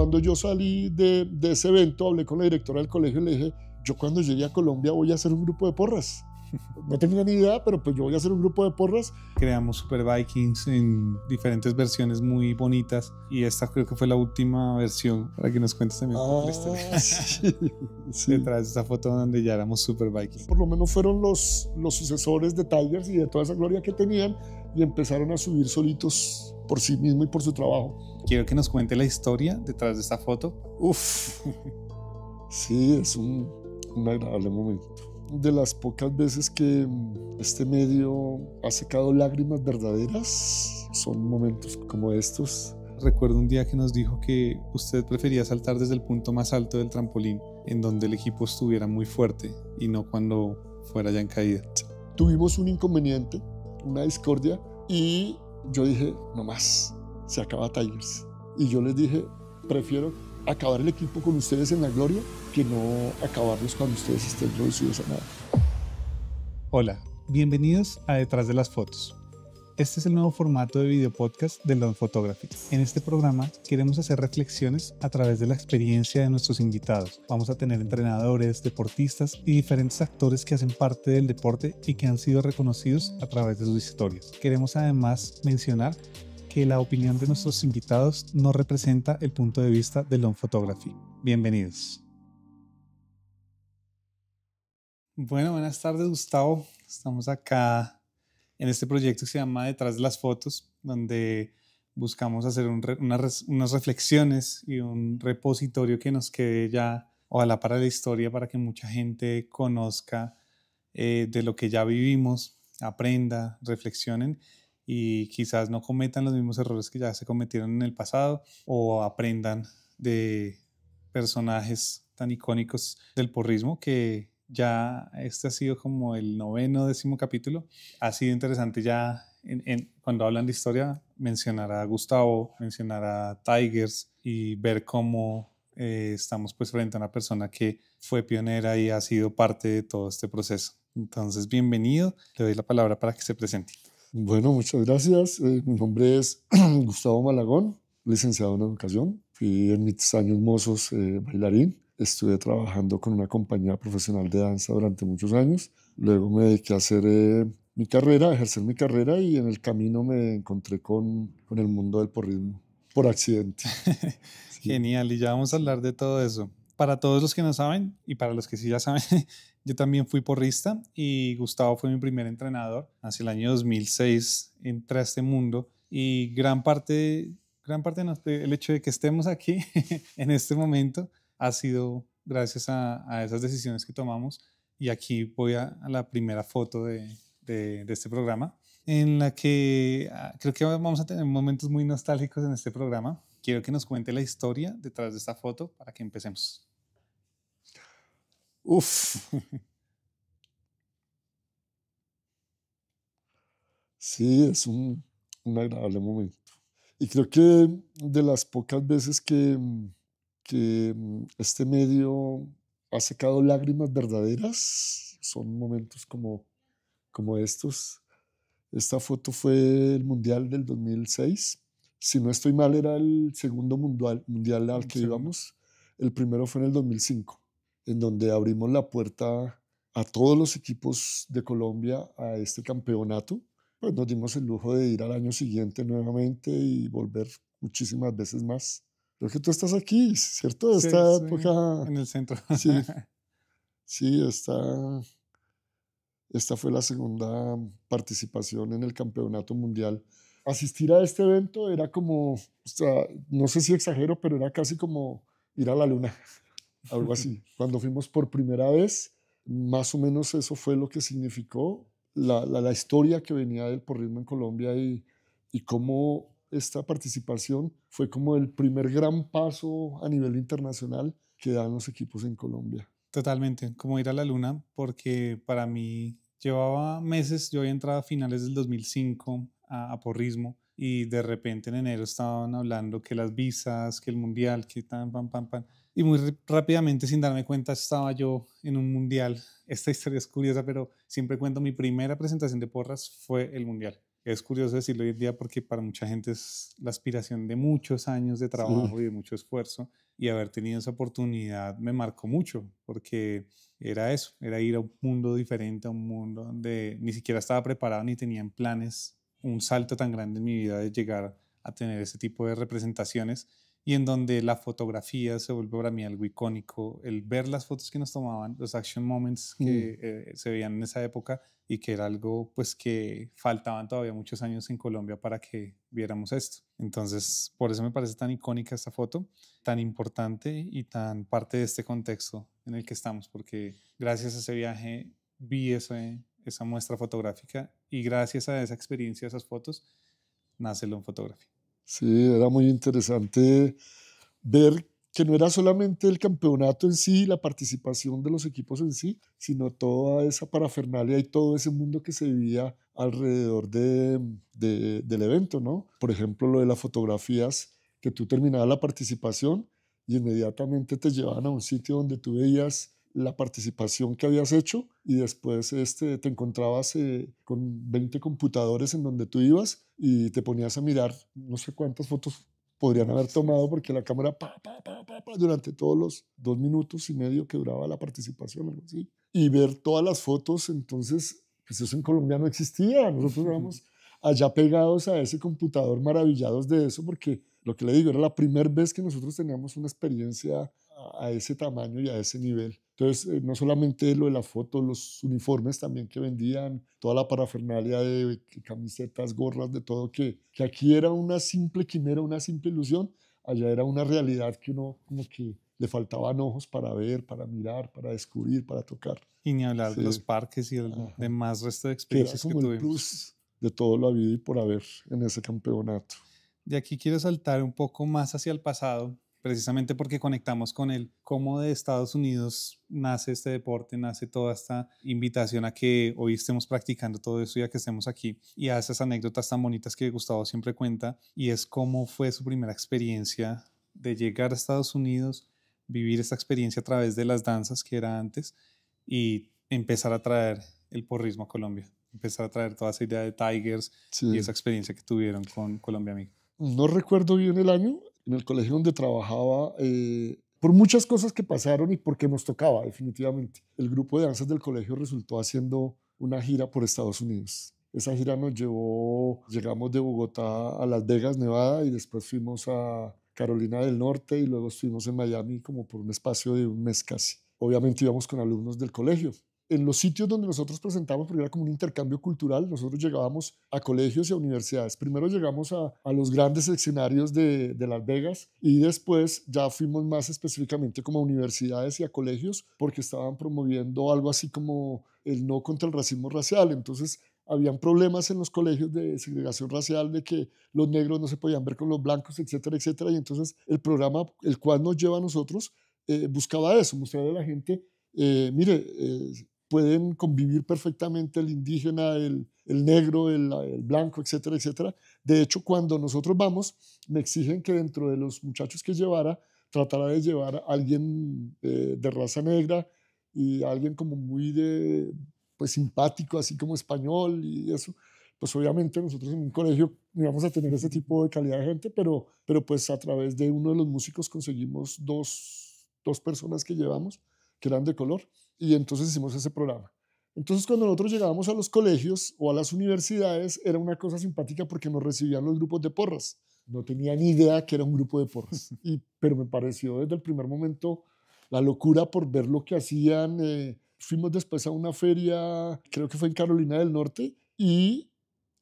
Cuando yo salí de, ese evento, hablé con la directora del colegio y le dije, yo cuando llegué a Colombia voy a hacer un grupo de porras. No tenía ni idea, pero pues yo voy a hacer un grupo de porras. Creamos Super Vikings en diferentes versiones muy bonitas y esta creo que fue la última versión para que nos cuentes también ah, Sí, de esa foto donde ya éramos Super Vikings. Por lo menos fueron los, los sucesores de Tigers y de toda esa gloria que tenían y empezaron a subir solitos por sí mismo y por su trabajo. Quiero que nos cuente la historia detrás de esta foto. Uf, sí, es un, un agradable momento. De las pocas veces que mm, este medio ha secado lágrimas verdaderas, son momentos como estos. Recuerdo un día que nos dijo que usted prefería saltar desde el punto más alto del trampolín, en donde el equipo estuviera muy fuerte y no cuando fuera ya en caída. Tuvimos un inconveniente, una discordia, y yo dije, no más, se acaba Tigers. Y yo les dije, prefiero acabar el equipo con ustedes en la gloria que no acabarlos cuando ustedes estén reducidos a nada. Hola, bienvenidos a Detrás de las Fotos este es el nuevo formato de video podcast de Lone Photography. En este programa queremos hacer reflexiones a través de la experiencia de nuestros invitados. Vamos a tener entrenadores, deportistas y diferentes actores que hacen parte del deporte y que han sido reconocidos a través de sus historias. Queremos además mencionar que la opinión de nuestros invitados no representa el punto de vista de Lone Photography. Bienvenidos. Bueno, buenas tardes Gustavo. Estamos acá en este proyecto se llama Detrás de las Fotos, donde buscamos hacer unas, reflexiones y un repositorio que nos quede ya, ojalá para la historia, para que mucha gente conozca eh, de lo que ya vivimos, aprenda, reflexionen y quizás no cometan los mismos errores que ya se cometieron en el pasado o aprendan de personajes tan icónicos del porrismo que ya este ha sido como el noveno, décimo capítulo. Ha sido interesante ya cuando hablan de historia mencionar a Gustavo, mencionar a Tigers y ver cómo eh, estamos pues frente a una persona que fue pionera y ha sido parte de todo este proceso. Entonces, bienvenido. Le doy la palabra para que se presente. Bueno, muchas gracias. Eh, mi nombre es Gustavo Malagón, licenciado en educación. y en mis años mozos eh, bailarín estuve trabajando con una compañía profesional de danza durante muchos años. Luego me dediqué a hacer eh, mi carrera, a ejercer mi carrera y en el camino me encontré con, con el mundo del porrismo por accidente. Genial, y ya vamos a hablar de todo eso. Para todos los que no saben y para los que sí ya saben, yo también fui porrista y Gustavo fue mi primer entrenador hacia el año 2006 entré a este mundo y gran parte gran parte el hecho de que estemos aquí en este momento ha sido gracias a, esas decisiones que tomamos. Y aquí voy a, la primera foto de, este programa, en la que ah, creo que vamos a tener momentos muy nostálgicos en este programa. Quiero que nos cuente la historia detrás de esta foto para que empecemos. Uf. Sí, es un, un agradable momento. Y creo que de las pocas veces que, que este, mm, este medio ha secado lágrimas verdaderas. Son momentos como, como estos. Esta foto fue el Mundial del 2006. Si no estoy mal, era el segundo mundial, mundial al que íbamos. El primero fue en el 2005, en donde abrimos la puerta a todos los equipos de Colombia a este campeonato. Pues nos dimos el lujo de ir al año siguiente nuevamente y volver muchísimas veces más. Creo que tú estás aquí, ¿cierto? Esta pues, época. En el centro. Sí. Sí, esta, esta fue la segunda participación en el campeonato mundial. Asistir a este evento era como, o sea, no sé si exagero, pero era casi como ir a la luna, algo así. Cuando fuimos por primera vez, más o menos eso fue lo que significó la, la, la historia que venía del porrismo en Colombia y, y cómo esta participación fue como el primer gran paso a nivel internacional que dan los equipos en Colombia. Totalmente, como ir a la luna, porque para mí llevaba meses, yo había entrado a finales del 2005 a, a Porrismo y de repente en enero estaban hablando que las visas, que el mundial, que tan, pam, pam, pam. Y muy rápidamente, sin darme cuenta, estaba yo en un mundial. Esta historia es curiosa, pero siempre cuento, mi primera presentación de porras fue el mundial es curioso decirlo hoy en día porque para mucha gente es la aspiración de muchos años de trabajo y de mucho esfuerzo y haber tenido esa oportunidad me marcó mucho porque era eso, era ir a un mundo diferente, a un mundo donde ni siquiera estaba preparado ni tenían planes un salto tan grande en mi vida de llegar a tener ese tipo de representaciones y en donde la fotografía se volvió para mí algo icónico. El ver las fotos que nos tomaban, los action moments mm. que eh, se veían en esa época y que era algo pues que faltaban todavía muchos años en Colombia para que viéramos esto. Entonces, por eso me parece tan icónica esta foto, tan importante y tan parte de este contexto en el que estamos, porque gracias a ese viaje vi esa muestra fotográfica y gracias a esa experiencia, esas fotos, nace en fotografía. Sí, era muy interesante ver que no era solamente el campeonato en sí, la participación de los equipos en sí, sino toda esa parafernalia y todo ese mundo que se vivía alrededor del evento, ¿no? Por ejemplo, lo de las fotografías, que tú terminabas la participación y inmediatamente te llevaban a un sitio donde tú veías la participación que habías hecho y después este, te encontrabas eh, con 20 computadores en donde tú ibas y te ponías a mirar no sé cuántas fotos podrían haber tomado porque la cámara pa, pa, pa, pa durante todos los dos minutos y medio que duraba la participación algo así. y ver todas las fotos entonces pues eso en Colombia no existía nosotros éramos allá pegados a ese computador maravillados de eso porque lo que le digo era la primera vez que nosotros teníamos una experiencia a ese tamaño y a ese nivel entonces, eh, no solamente lo de la foto, los uniformes también que vendían, toda la parafernalia de camisetas, gorras, de todo, que, que aquí era una simple quimera, una simple ilusión, allá era una realidad que uno como que le faltaban ojos para ver, para mirar, para descubrir, para tocar. Y ni hablar de los parques y el demás resto de experiencias que, era como el Plus de todo lo vivido y por haber en ese campeonato. De aquí quiero saltar un poco más hacia el pasado precisamente porque conectamos con el cómo de Estados Unidos nace este deporte, nace toda esta invitación a que hoy estemos practicando todo eso y a que estemos aquí. Y a esas anécdotas tan bonitas que Gustavo siempre cuenta, y es cómo fue su primera experiencia de llegar a Estados Unidos, vivir esta experiencia a través de las danzas que era antes y empezar a traer el porrismo a Colombia, empezar a traer toda esa idea de Tigers y esa experiencia que tuvieron con Colombia Amigo. No recuerdo bien el año, en el colegio donde trabajaba, eh, por muchas cosas que pasaron y porque nos tocaba, definitivamente. El grupo de danzas del colegio resultó haciendo una gira por Estados Unidos. Esa gira nos llevó, llegamos de Bogotá a Las Vegas, Nevada, y después fuimos a Carolina del Norte y luego estuvimos en Miami como por un espacio de un mes casi. Obviamente íbamos con alumnos del colegio, en los sitios donde nosotros presentamos, porque era como un intercambio cultural, nosotros llegábamos a colegios y a universidades. Primero llegamos a, a los grandes escenarios de, de, Las Vegas y después ya fuimos más específicamente como a universidades y a colegios porque estaban promoviendo algo así como el no contra el racismo racial. Entonces habían problemas en los colegios de segregación racial, de que los negros no se podían ver con los blancos, etcétera, etcétera. Y entonces el programa, el cual nos lleva a nosotros, eh, buscaba eso, mostrarle a la gente eh, mire, eh, pueden convivir perfectamente el indígena, el, negro, el, blanco, etcétera, etcétera. De hecho, cuando nosotros vamos, me exigen que dentro de los muchachos que llevara, tratara de llevar a alguien eh, de raza negra y alguien como muy de, pues, simpático, así como español y eso pues obviamente nosotros en un colegio íbamos a tener ese tipo de calidad de gente, pero, pero pues a través de uno de los músicos conseguimos dos, dos personas que llevamos que eran de color y entonces hicimos ese programa. Entonces cuando nosotros llegábamos a los colegios o a las universidades era una cosa simpática porque nos recibían los grupos de porras. No tenía ni idea que era un grupo de porras, y, pero me pareció desde el primer momento la locura por ver lo que hacían. Eh, fuimos después a una feria, creo que fue en Carolina del Norte, y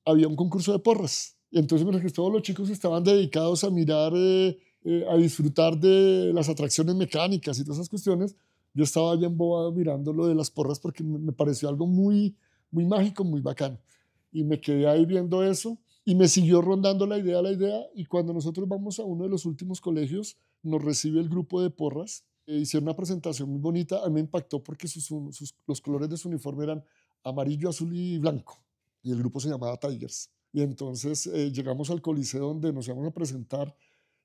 había un concurso de porras. Y entonces, mientras que todos los chicos estaban dedicados a mirar, eh, eh, a disfrutar de las atracciones mecánicas y todas esas cuestiones, yo estaba bien embobado mirando lo de las porras porque me pareció algo muy, muy mágico, muy bacano. Y me quedé ahí viendo eso y me siguió rondando la idea, la idea. Y cuando nosotros vamos a uno de los últimos colegios, nos recibe el grupo de porras. Eh, hicieron una presentación muy bonita. A mí me impactó porque sus, los colores de su uniforme eran amarillo, azul y blanco. Y el grupo se llamaba Tigers. Y entonces eh, llegamos al coliseo donde nos íbamos a presentar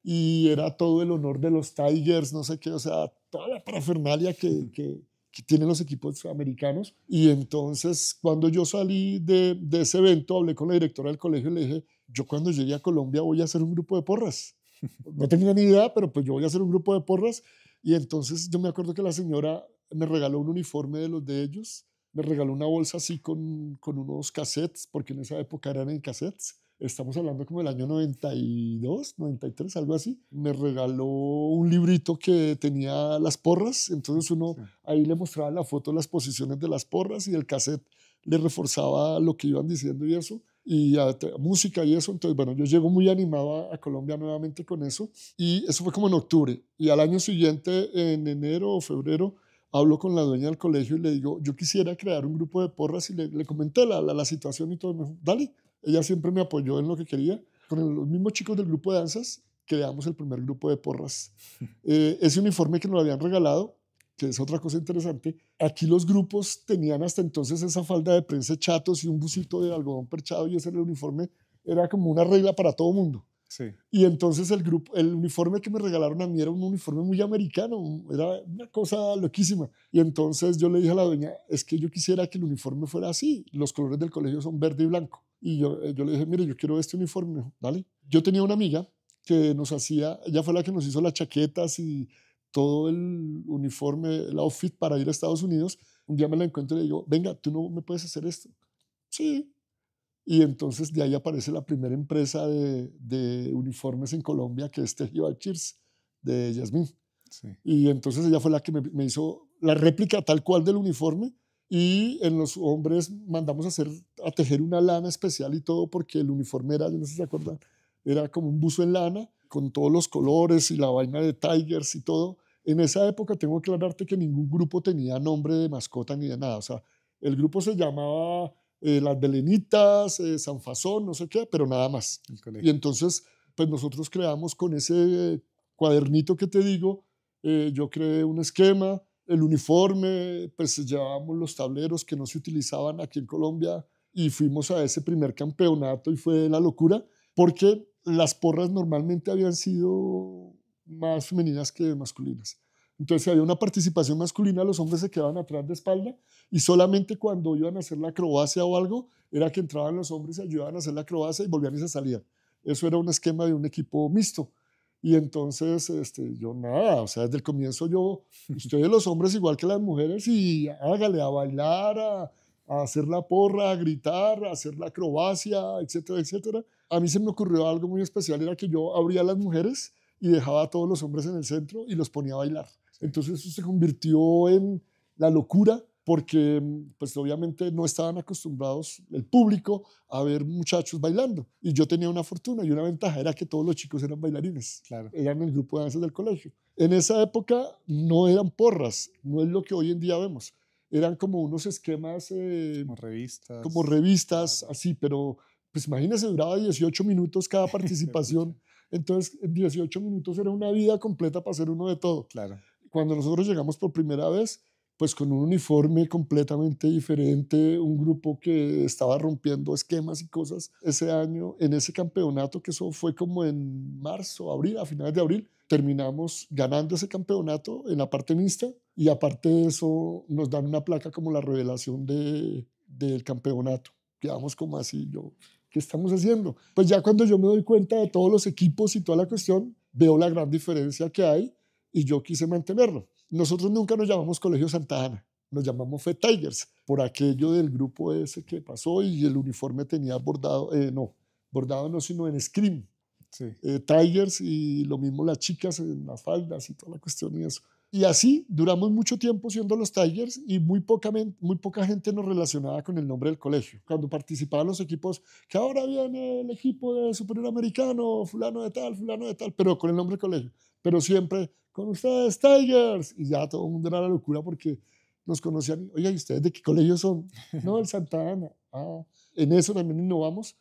y era todo el honor de los Tigers, no sé qué, o sea, toda la parafernalia que, que, tienen los equipos americanos. Y entonces, cuando yo salí de, de, ese evento, hablé con la directora del colegio y le dije, yo cuando llegué a Colombia voy a hacer un grupo de porras. No tenía ni idea, pero pues yo voy a hacer un grupo de porras. Y entonces yo me acuerdo que la señora me regaló un uniforme de los de ellos, me regaló una bolsa así con, con unos cassettes, porque en esa época eran en cassettes estamos hablando como del año 92, 93, algo así, me regaló un librito que tenía las porras, entonces uno ahí le mostraba la foto, las posiciones de las porras y el cassette le reforzaba lo que iban diciendo y eso, y música y eso, entonces bueno, yo llego muy animado a, Colombia nuevamente con eso, y eso fue como en octubre, y al año siguiente, en enero o febrero, hablo con la dueña del colegio y le digo, yo quisiera crear un grupo de porras y le, comenté la, la, situación y todo, me dale, ella siempre me apoyó en lo que quería. Con los mismos chicos del grupo de danzas creamos el primer grupo de porras. Eh, ese uniforme que nos habían regalado, que es otra cosa interesante, aquí los grupos tenían hasta entonces esa falda de prensa chatos y un busito de algodón perchado y ese el uniforme, era como una regla para todo mundo. Y entonces el grupo, el uniforme que me regalaron a mí era un uniforme muy americano, era una cosa loquísima. Y entonces yo le dije a la dueña, es que yo quisiera que el uniforme fuera así, los colores del colegio son verde y blanco. Y yo, eh, le dije, mire, yo quiero este uniforme, dale. Yo tenía una amiga que nos hacía, ella fue la que nos hizo las chaquetas y todo el uniforme, el outfit para ir a Estados Unidos. Un día me la encuentro y le digo, venga, tú no me puedes hacer esto. Sí, y entonces de ahí aparece la primera empresa de, uniformes en Colombia, que es Tejido Alchirs, de Yasmín. Y entonces ella fue la que me, hizo la réplica tal cual del uniforme. Y en los hombres mandamos a, hacer, a tejer una lana especial y todo, porque el uniforme era, no sé si se acuerdan, era como un buzo en lana, con todos los colores y la vaina de Tigers y todo. En esa época tengo que aclararte que ningún grupo tenía nombre de mascota ni de nada. O sea, el grupo se llamaba eh, las Belenitas, eh, San no sé qué, pero nada más. Y entonces, pues nosotros creamos con ese eh, cuadernito que te digo, eh, yo creé un esquema, el uniforme, pues llevábamos los tableros que no se utilizaban aquí en Colombia y fuimos a ese primer campeonato y fue la locura, porque las porras normalmente habían sido más femeninas que masculinas. Entonces, si había una participación masculina, los hombres se quedaban atrás de espalda y solamente cuando iban a hacer la acrobacia o algo, era que entraban los hombres y ayudaban a hacer la acrobacia y volvían y se salían. Eso era un esquema de un equipo mixto. Y entonces, este, yo nada, o sea, desde el comienzo yo, de los hombres igual que las mujeres, y hágale a bailar, a hacer la porra, a gritar, a hacer la acrobacia, etcétera, etcétera. A mí se me ocurrió algo muy especial, era que yo abría a las mujeres y dejaba a todos los hombres en el centro y los ponía a bailar. Entonces eso se convirtió en la locura porque pues obviamente no estaban acostumbrados el público a ver muchachos bailando. Y yo tenía una fortuna y una ventaja era que todos los chicos eran bailarines, claro. eran el grupo de danzas del colegio. En esa época no eran porras, no es lo que hoy en día vemos. Eran como unos esquemas... Eh, como revistas. Como revistas, así, pero pues imagínense, duraba 18 minutos cada participación. Entonces, en 18 minutos era una vida completa para hacer uno de todo. Claro cuando nosotros llegamos por primera vez, pues con un uniforme completamente diferente, un grupo que estaba rompiendo esquemas y cosas ese año, en ese campeonato, que eso fue como en marzo, abril, a finales de abril, terminamos ganando ese campeonato en la parte mixta y aparte de eso nos dan una placa como la revelación de, del campeonato. Quedamos como así, yo, ¿qué estamos haciendo? Pues ya cuando yo me doy cuenta de todos los equipos y toda la cuestión, veo la gran diferencia que hay y yo quise mantenerlo. Nosotros nunca nos llamamos Colegio Santa Ana, nos llamamos Fed Tigers, por aquello del grupo ese que pasó y el uniforme tenía bordado, eh, no, bordado no, sino en scream. Sí. Eh, tigers y lo mismo las chicas en las faldas y toda la cuestión y eso. Y así duramos mucho tiempo siendo los Tigers y muy poca, muy poca gente nos relacionaba con el nombre del colegio. Cuando participaban los equipos, que ahora viene el equipo de superior americano, fulano de tal, fulano de tal, pero con el nombre del colegio. Pero siempre con ustedes, Tigers. Y ya todo el mundo era la locura porque nos conocían. Oye, ¿y ustedes de qué colegio son? no, el Santana. Ah. En eso también innovamos.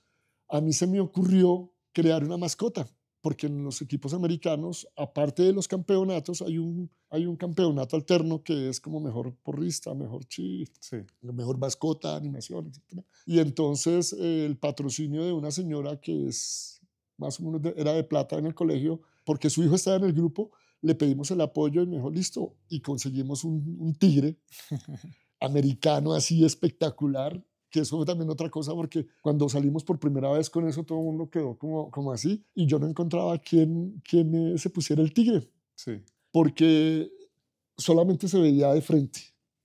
A mí se me ocurrió crear una mascota, porque en los equipos americanos, aparte de los campeonatos, hay un, hay un campeonato alterno que es como mejor porrista, mejor chiste, mejor mascota, animación, etc. Y entonces eh, el patrocinio de una señora que es más o menos era de plata en el colegio, porque su hijo estaba en el grupo, le pedimos el apoyo y mejor listo, y conseguimos un, tigre americano así espectacular, que eso fue también otra cosa, porque cuando salimos por primera vez con eso, todo el mundo quedó como, como así, y yo no encontraba quién, quién eh, se pusiera el tigre, sí. porque solamente se veía de frente,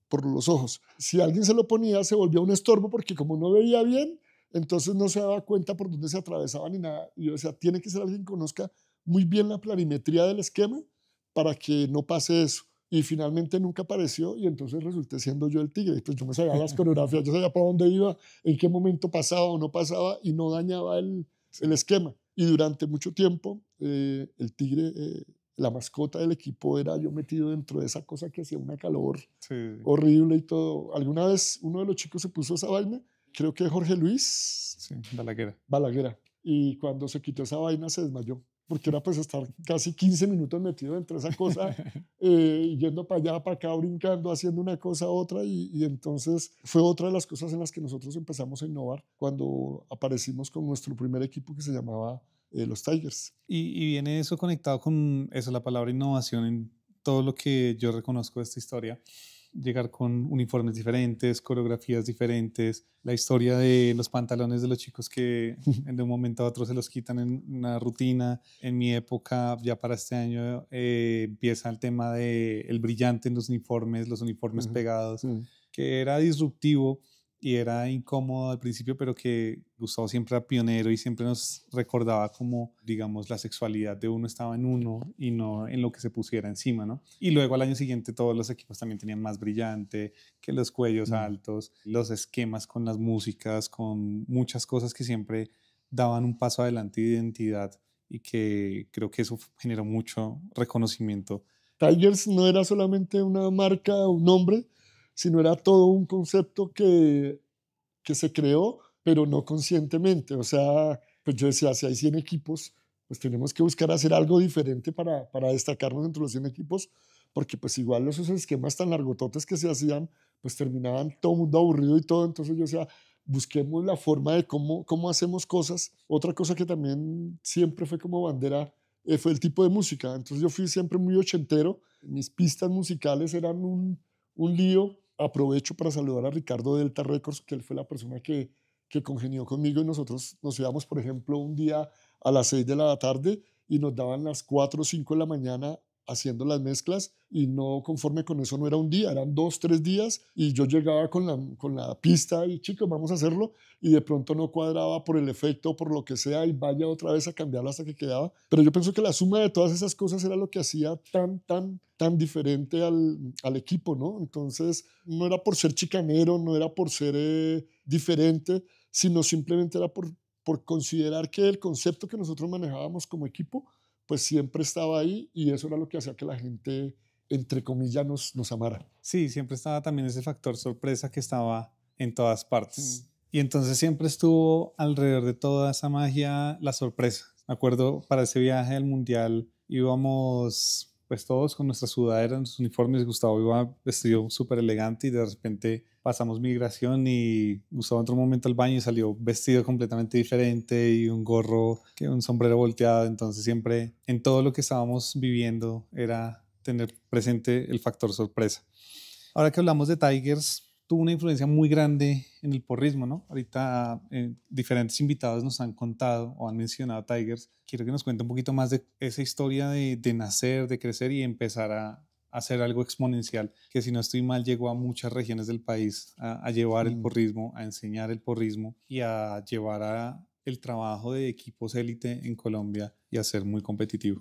por los ojos. Si alguien se lo ponía, se volvía un estorbo, porque como no veía bien, entonces no se daba cuenta por dónde se atravesaba ni nada. Y yo decía, tiene que ser alguien que conozca muy bien la planimetría del esquema para que no pase eso. Y finalmente nunca apareció y entonces resulté siendo yo el tigre. Pues yo me sabía las coreografías, yo sabía para dónde iba, en qué momento pasaba o no pasaba y no dañaba el, esquema. Y durante mucho tiempo eh, el tigre, eh, la mascota del equipo era yo metido dentro de esa cosa que hacía una calor horrible y todo. Alguna vez uno de los chicos se puso esa vaina, creo que Jorge Luis. Sí, Balaguera. Balaguera. Y cuando se quitó esa vaina se desmayó porque era pues estar casi 15 minutos metido entre esa cosa, eh, yendo para allá, para acá, brincando, haciendo una cosa, otra, y, entonces fue otra de las cosas en las que nosotros empezamos a innovar cuando aparecimos con nuestro primer equipo que se llamaba eh, los Tigers. Y, y viene eso conectado con eso, la palabra innovación en todo lo que yo reconozco de esta historia llegar con uniformes diferentes, coreografías diferentes, la historia de los pantalones de los chicos que de un momento a otro se los quitan en una rutina. En mi época, ya para este año, eh, empieza el tema del el brillante en los uniformes, los uniformes pegados, mm. que era disruptivo y era incómodo al principio, pero que Gustavo siempre era pionero y siempre nos recordaba como, digamos, la sexualidad de uno estaba en uno y no en lo que se pusiera encima, ¿no? Y luego al año siguiente todos los equipos también tenían más brillante, que los cuellos mm. altos, los esquemas con las músicas, con muchas cosas que siempre daban un paso adelante de identidad y que creo que eso generó mucho reconocimiento. Tigers no era solamente una marca, un nombre, sino era todo un concepto que, que se creó, pero no conscientemente. O sea, pues yo decía, si hay 100 equipos, pues tenemos que buscar hacer algo diferente para, para destacarnos entre los 100 equipos, porque pues igual esos esquemas tan largototes que se hacían, pues terminaban todo mundo aburrido y todo, entonces yo decía, busquemos la forma de cómo, cómo hacemos cosas. Otra cosa que también siempre fue como bandera eh, fue el tipo de música, entonces yo fui siempre muy ochentero, mis pistas musicales eran un, un lío, aprovecho para saludar a Ricardo Delta Records, que él fue la persona que, que congenió conmigo y nosotros nos íbamos, por ejemplo, un día a las 6 de la tarde y nos daban las 4 o 5 de la mañana haciendo las mezclas y no conforme con eso, no era un día, eran dos, tres días y yo llegaba con la, con la pista y chicos, vamos a hacerlo y de pronto no cuadraba por el efecto, por lo que sea y vaya otra vez a cambiarlo hasta que quedaba. Pero yo pienso que la suma de todas esas cosas era lo que hacía tan, tan, tan diferente al, equipo, ¿no? Entonces no era por ser chicanero, no era por ser eh, diferente, sino simplemente era por, por considerar que el concepto que nosotros manejábamos como equipo pues siempre estaba ahí y eso era lo que hacía que la gente, entre comillas, nos, amara. Sí, siempre estaba también ese factor sorpresa que estaba en todas partes. Y entonces siempre estuvo alrededor de toda esa magia la sorpresa. Me acuerdo, para ese viaje al Mundial íbamos pues todos con nuestras sudaderas, nuestros uniformes, Gustavo iba vestido súper elegante y de repente pasamos migración y usaba otro momento al baño y salió vestido completamente diferente y un gorro, que un sombrero volteado. Entonces siempre en todo lo que estábamos viviendo era tener presente el factor sorpresa. Ahora que hablamos de Tigers, tuvo una influencia muy grande en el porrismo, ¿no? Ahorita eh, diferentes invitados nos han contado o han mencionado Tigers. Quiero que nos cuente un poquito más de esa historia de nacer, de crecer y empezar a, hacer algo exponencial que si no estoy mal llegó a muchas regiones del país a, llevar el mm. porrismo, a enseñar el porrismo y a llevar a el trabajo de equipos élite en Colombia y a ser muy competitivo.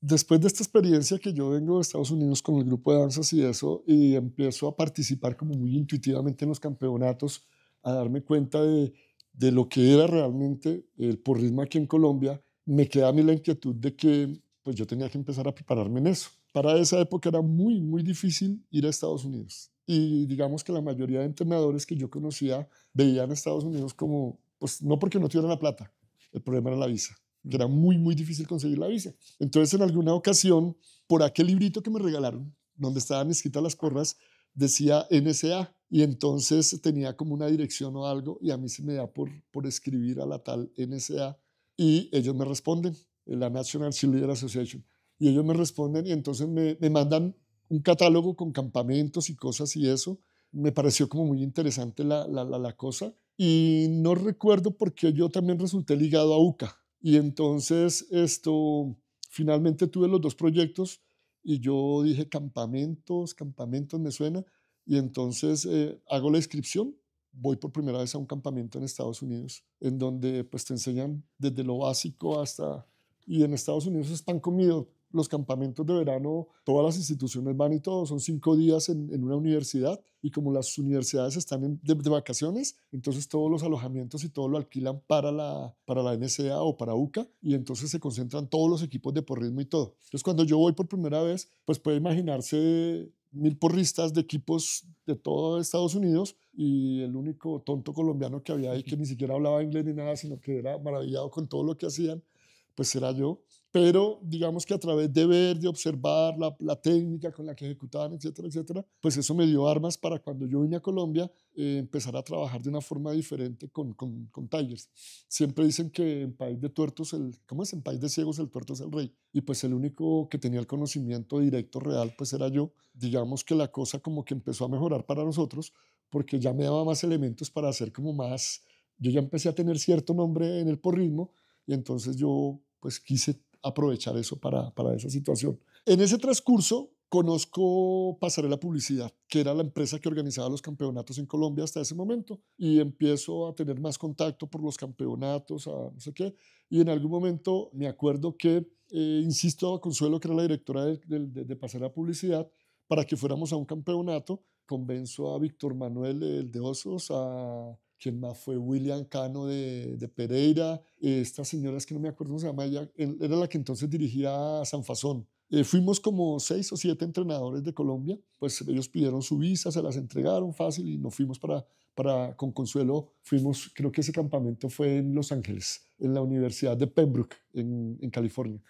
Después de esta experiencia que yo vengo de Estados Unidos con el grupo de danzas y eso, y empiezo a participar como muy intuitivamente en los campeonatos, a darme cuenta de, de lo que era realmente el porrismo aquí en Colombia, me queda a mí la inquietud de que pues yo tenía que empezar a prepararme en eso para esa época era muy, muy difícil ir a Estados Unidos. Y digamos que la mayoría de entrenadores que yo conocía veían a Estados Unidos como, pues no porque no tuvieran la plata, el problema era la visa, era muy, muy difícil conseguir la visa. Entonces, en alguna ocasión, por aquel librito que me regalaron, donde estaban escritas las corras decía NSA. Y entonces tenía como una dirección o algo y a mí se me da por, por escribir a la tal NSA y ellos me responden, la National Cheerleader Association y ellos me responden y entonces me, mandan un catálogo con campamentos y cosas y eso. Me pareció como muy interesante la, la, cosa y no recuerdo porque yo también resulté ligado a UCA y entonces esto, finalmente tuve los dos proyectos y yo dije campamentos, campamentos me suena y entonces eh, hago la inscripción voy por primera vez a un campamento en Estados Unidos, en donde pues te enseñan desde lo básico hasta... Y en Estados Unidos es pan comido, los campamentos de verano, todas las instituciones van y todo, son cinco días en, una universidad y como las universidades están de, vacaciones, entonces todos los alojamientos y todo lo alquilan para la, para la NSA o para UCA y entonces se concentran todos los equipos de porrismo y todo. Entonces cuando yo voy por primera vez, pues puede imaginarse mil porristas de equipos de todo Estados Unidos y el único tonto colombiano que había ahí que ni siquiera hablaba inglés ni nada, sino que era maravillado con todo lo que hacían, pues era yo pero digamos que a través de ver, de observar la, técnica con la que ejecutaban, etcétera, etcétera, pues eso me dio armas para cuando yo vine a Colombia eh, empezar a trabajar de una forma diferente con, con, con Tigers. Siempre dicen que en país de tuertos, el, ¿cómo es? En país de ciegos el tuerto es el rey. Y pues el único que tenía el conocimiento directo real pues era yo. Digamos que la cosa como que empezó a mejorar para nosotros porque ya me daba más elementos para hacer como más, yo ya empecé a tener cierto nombre en el porrismo y entonces yo pues quise aprovechar eso para, esa situación. En ese transcurso conozco Pasarela Publicidad, que era la empresa que organizaba los campeonatos en Colombia hasta ese momento, y empiezo a tener más contacto por los campeonatos, a no sé qué, y en algún momento me acuerdo que, eh, insisto, a Consuelo, que era la directora de, de, de Pasarela Publicidad, para que fuéramos a un campeonato, convenzo a Víctor Manuel, el de Osos, a quien más fue William Cano de, Pereira, Estas esta señora que no me acuerdo cómo se llama, ella era la que entonces dirigía a San Fasón. Eh, fuimos como seis o siete entrenadores de Colombia, pues ellos pidieron su visa, se las entregaron fácil y nos fuimos para, para con Consuelo, fuimos, creo que ese campamento fue en Los Ángeles, en la Universidad de Pembroke, en, California.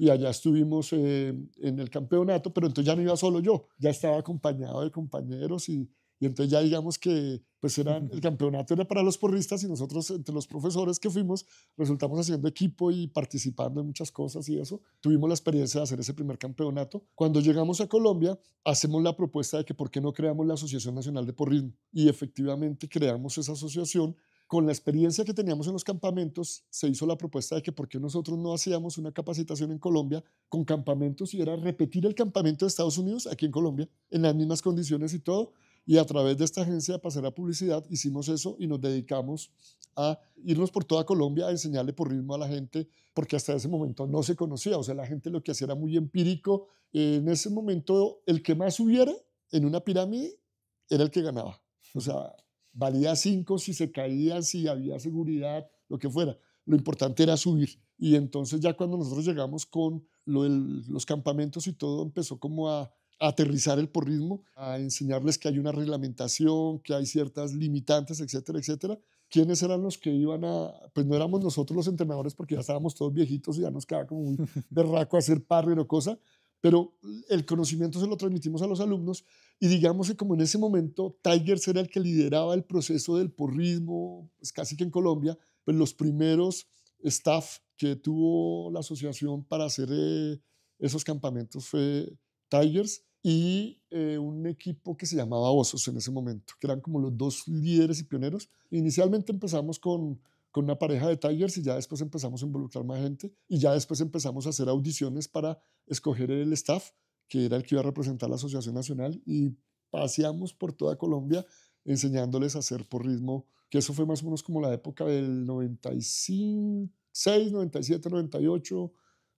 Y allá estuvimos eh, en el campeonato, pero entonces ya no iba solo yo, ya estaba acompañado de compañeros y y entonces ya digamos que pues eran el campeonato era para los porristas y nosotros entre los profesores que fuimos resultamos haciendo equipo y participando en muchas cosas y eso. Tuvimos la experiencia de hacer ese primer campeonato. Cuando llegamos a Colombia hacemos la propuesta de que por qué no creamos la Asociación Nacional de Porrismo y efectivamente creamos esa asociación con la experiencia que teníamos en los campamentos, se hizo la propuesta de que por qué nosotros no hacíamos una capacitación en Colombia con campamentos y era repetir el campamento de Estados Unidos aquí en Colombia, en las mismas condiciones y todo. Y a través de esta agencia de a Publicidad hicimos eso y nos dedicamos a irnos por toda Colombia a enseñarle por ritmo a la gente, porque hasta ese momento no se conocía. O sea, la gente lo que hacía era muy empírico. En ese momento, el que más subiera en una pirámide era el que ganaba. O sea, valía cinco si se caía, si había seguridad, lo que fuera. Lo importante era subir. Y entonces ya cuando nosotros llegamos con los campamentos y todo, empezó como a aterrizar el porrismo, a enseñarles que hay una reglamentación, que hay ciertas limitantes, etcétera, etcétera. ¿Quiénes eran los que iban a...? Pues no éramos nosotros los entrenadores porque ya estábamos todos viejitos y ya nos quedaba como un berraco hacer parry o cosa, pero el conocimiento se lo transmitimos a los alumnos y digamos que como en ese momento Tigers era el que lideraba el proceso del porrismo, pues casi que en Colombia, pues los primeros staff que tuvo la asociación para hacer eh, esos campamentos fue Tigers y eh, un equipo que se llamaba Osos en ese momento, que eran como los dos líderes y pioneros. Inicialmente empezamos con, con una pareja de Tigers y ya después empezamos a involucrar más gente y ya después empezamos a hacer audiciones para escoger el staff, que era el que iba a representar la Asociación Nacional y paseamos por toda Colombia enseñándoles a hacer por ritmo, que eso fue más o menos como la época del 96 97, 98,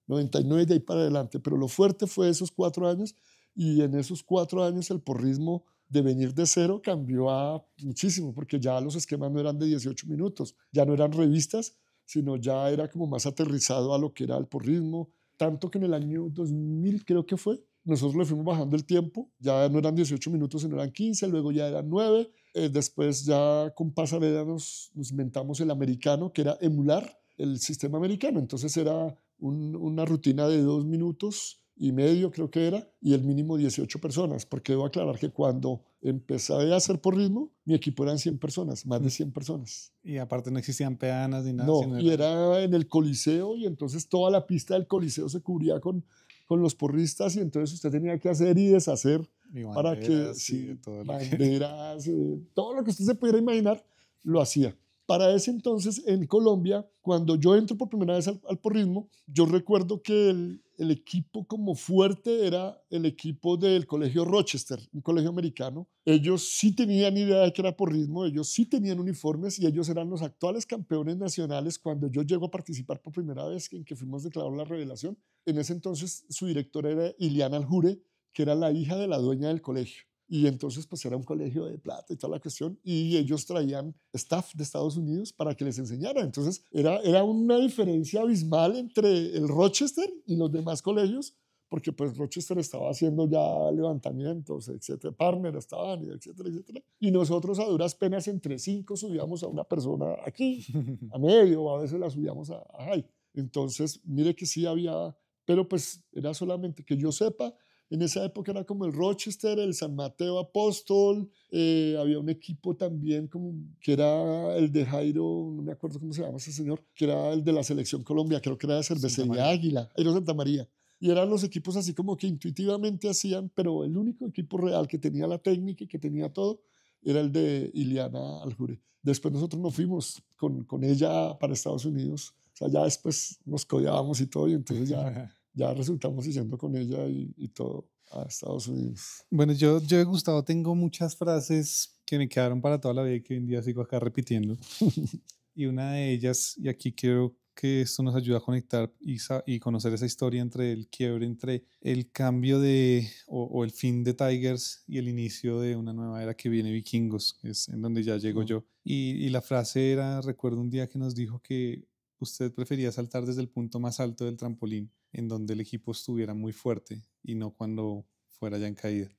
99 de ahí para adelante, pero lo fuerte fue esos cuatro años y en esos cuatro años el porrismo de venir de cero cambió a muchísimo, porque ya los esquemas no eran de 18 minutos, ya no eran revistas, sino ya era como más aterrizado a lo que era el porrismo. Tanto que en el año 2000 creo que fue, nosotros le fuimos bajando el tiempo, ya no eran 18 minutos, sino eran 15, luego ya eran 9, eh, después ya con pasarela nos, nos, inventamos el americano, que era emular el sistema americano, entonces era una rutina de dos minutos y medio creo que era, y el mínimo 18 personas, porque debo aclarar que cuando empecé a hacer por ritmo, mi equipo eran 100 personas, más de 100 mm. personas. Y aparte no existían peanas ni nada. No, y era en el coliseo y entonces toda la pista del coliseo se cubría con, con los porristas y entonces usted tenía que hacer y deshacer para que, todo, eh, todo lo que usted se pudiera imaginar, lo hacía. Para ese entonces, en Colombia, cuando yo entro por primera vez al, porrismo, yo recuerdo que el, equipo como fuerte era el equipo del Colegio Rochester, un colegio americano. Ellos sí tenían idea de que era porrismo, ellos sí tenían uniformes y ellos eran los actuales campeones nacionales cuando yo llego a participar por primera vez en que fuimos declarados la revelación. En ese entonces, su directora era Iliana Aljure, que era la hija de la dueña del colegio. Y entonces pues era un colegio de plata y toda la cuestión. Y ellos traían staff de Estados Unidos para que les enseñara. Entonces era, era una diferencia abismal entre el Rochester y los demás colegios, porque pues Rochester estaba haciendo ya levantamientos, etcétera. Parmer estaban, etcétera, etcétera. Y nosotros a duras penas entre cinco subíamos a una persona aquí, a medio, a veces la subíamos a, a high. Entonces mire que sí había, pero pues era solamente que yo sepa en esa época era como el Rochester, el San Mateo Apóstol, eh, había un equipo también como que era el de Jairo, no me acuerdo cómo se llama ese señor, que era el de la Selección Colombia, creo que era de Cervecería Águila, Jairo Santa María. Y eran los equipos así como que intuitivamente hacían, pero el único equipo real que tenía la técnica y que tenía todo era el de Iliana Aljure. Después nosotros nos fuimos con, con ella para Estados Unidos. O sea, ya después nos codiábamos y todo, y entonces ya ya resultamos yendo con ella y, todo a Estados Unidos. Bueno, yo, yo, gustado, tengo muchas frases que me quedaron para toda la vida y que hoy en día sigo acá repitiendo. y una de ellas, y aquí quiero que esto nos ayuda a conectar y, y, conocer esa historia entre el quiebre, entre el cambio de o, el fin de Tigers y el inicio de una nueva era que viene Vikingos, es en donde ya llego yo. Y, y, la frase era, recuerdo un día que nos dijo que usted prefería saltar desde el punto más alto del trampolín en donde el equipo estuviera muy fuerte y no cuando fuera ya en caída.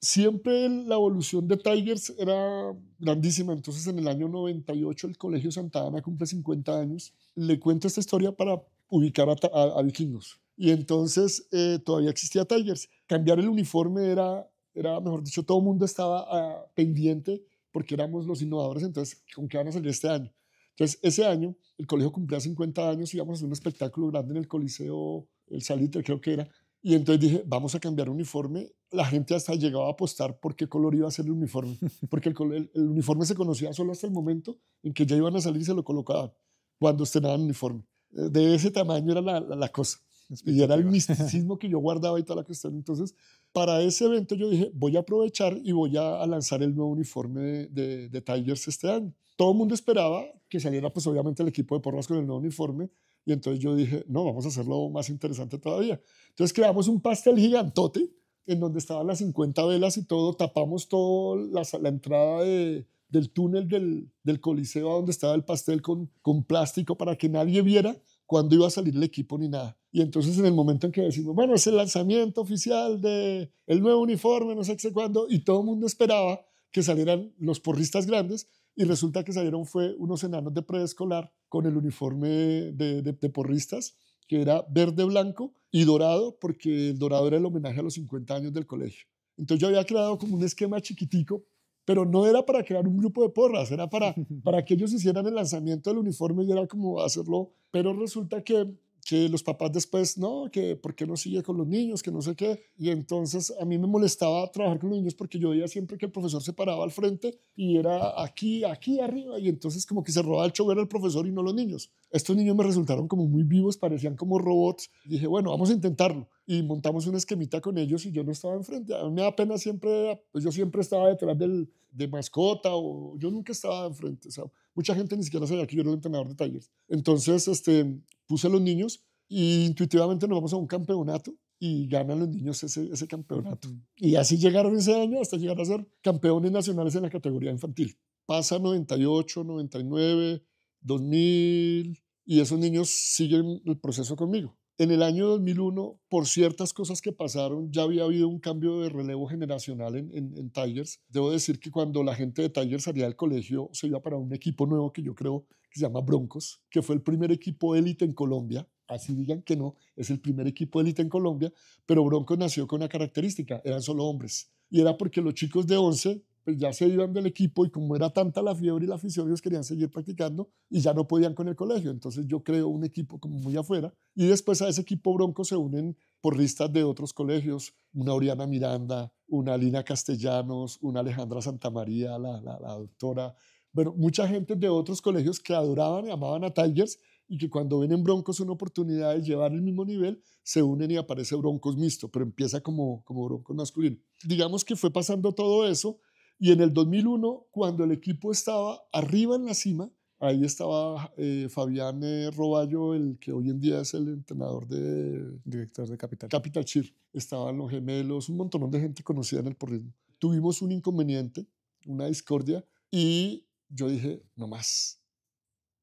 Siempre la evolución de Tigers era grandísima. Entonces, en el año 98, el Colegio Santa Ana cumple 50 años. Le cuento esta historia para ubicar a, a, vikingos. Y entonces eh, todavía existía Tigers. Cambiar el uniforme era, era mejor dicho, todo el mundo estaba ah, pendiente porque éramos los innovadores. Entonces, ¿con qué van a salir este año? Entonces, ese año el colegio cumplía 50 años y íbamos a hacer un espectáculo grande en el Coliseo, el Salitre creo que era. Y entonces dije, vamos a cambiar uniforme. La gente hasta llegaba a apostar por qué color iba a ser el uniforme, porque el, uniforme se conocía solo hasta el momento en que ya iban a salir y se lo colocaban cuando estrenaban uniforme. Eh, de ese tamaño era la, cosa. Y era el misticismo que yo guardaba y toda la cuestión. Entonces, para ese evento yo dije, voy a aprovechar y voy a, lanzar el nuevo uniforme de, de, de Tigers este año todo el mundo esperaba que saliera, pues obviamente, el equipo de Porras con el nuevo uniforme. Y entonces yo dije, no, vamos a hacerlo más interesante todavía. Entonces creamos un pastel gigantote en donde estaban las 50 velas y todo, tapamos toda la, entrada del túnel del, coliseo donde estaba el pastel con, plástico para que nadie viera cuándo iba a salir el equipo ni nada. Y entonces en el momento en que decimos, bueno, es el lanzamiento oficial del el nuevo uniforme, no sé qué cuándo, y todo el mundo esperaba que salieran los porristas grandes, y resulta que salieron fue unos enanos de preescolar con el uniforme de, de, porristas, que era verde, blanco y dorado, porque el dorado era el homenaje a los 50 años del colegio. Entonces yo había creado como un esquema chiquitico, pero no era para crear un grupo de porras, era para, para que ellos hicieran el lanzamiento del uniforme y era como hacerlo. Pero resulta que que los papás después, no, que por qué no sigue con los niños, que no sé qué. Y entonces a mí me molestaba trabajar con los niños porque yo veía siempre que el profesor se paraba al frente y era aquí, aquí, arriba. Y entonces como que se robaba el show era el profesor y no los niños. Estos niños me resultaron como muy vivos, parecían como robots. dije, bueno, vamos a intentarlo. Y montamos una esquemita con ellos y yo no estaba enfrente. A mí me da pena siempre, pues yo siempre estaba detrás del, de mascota o yo nunca estaba enfrente mucha gente ni siquiera sabía que yo era el entrenador de Tigers. Entonces este, puse a los niños y intuitivamente nos vamos a un campeonato y ganan los niños ese, ese campeonato. Y así llegaron ese año hasta llegar a ser campeones nacionales en la categoría infantil. Pasa 98, 99, 2000 y esos niños siguen el proceso conmigo. En el año 2001, por ciertas cosas que pasaron, ya había habido un cambio de relevo generacional en, en, Tigers. Debo decir que cuando la gente de Tigers salía del colegio, se iba para un equipo nuevo que yo creo que se llama Broncos, que fue el primer equipo élite en Colombia. Así digan que no, es el primer equipo élite en Colombia, pero Broncos nació con una característica, eran solo hombres. Y era porque los chicos de 11 pues ya se iban del equipo y como era tanta la fiebre y la afición, ellos querían seguir practicando y ya no podían con el colegio. Entonces yo creo un equipo como muy afuera y después a ese equipo bronco se unen por listas de otros colegios, una Oriana Miranda, una Lina Castellanos, una Alejandra Santamaría, la, la, la doctora. Bueno, mucha gente de otros colegios que adoraban y amaban a Tigers y que cuando ven en Broncos una oportunidad de llevar el mismo nivel, se unen y aparece Broncos mixto, pero empieza como, como Broncos masculino. Digamos que fue pasando todo eso y en el 2001, cuando el equipo estaba arriba en la cima, ahí estaba eh, Fabián eh, Roballo, el que hoy en día es el entrenador de... Director de Capital. Capital Chir. Estaban los gemelos, un montón de gente conocida en el porrismo. Tuvimos un inconveniente, una discordia, y yo dije, no más,